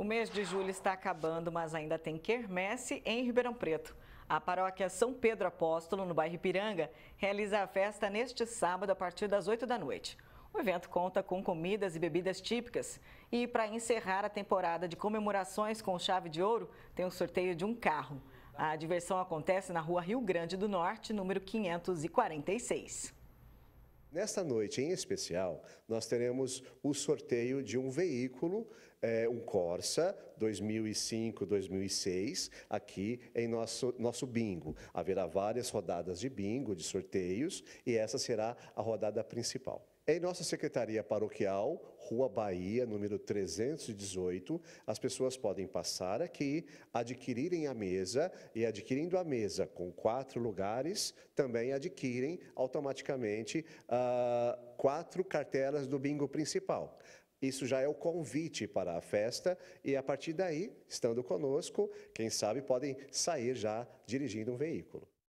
O mês de julho está acabando, mas ainda tem quermesse em Ribeirão Preto. A paróquia São Pedro Apóstolo, no bairro Ipiranga, realiza a festa neste sábado a partir das 8 da noite. O evento conta com comidas e bebidas típicas. E para encerrar a temporada de comemorações com chave de ouro, tem o um sorteio de um carro. A diversão acontece na rua Rio Grande do Norte, número 546. Nesta noite, em especial, nós teremos o sorteio de um veículo, é, um Corsa 2005-2006, aqui em nosso, nosso bingo. Haverá várias rodadas de bingo, de sorteios, e essa será a rodada principal. Em nossa secretaria paroquial, Rua Bahia, número 318, as pessoas podem passar aqui, adquirirem a mesa e adquirindo a mesa com quatro lugares, também adquirem automaticamente uh, quatro cartelas do bingo principal. Isso já é o convite para a festa e a partir daí, estando conosco, quem sabe podem sair já dirigindo um veículo.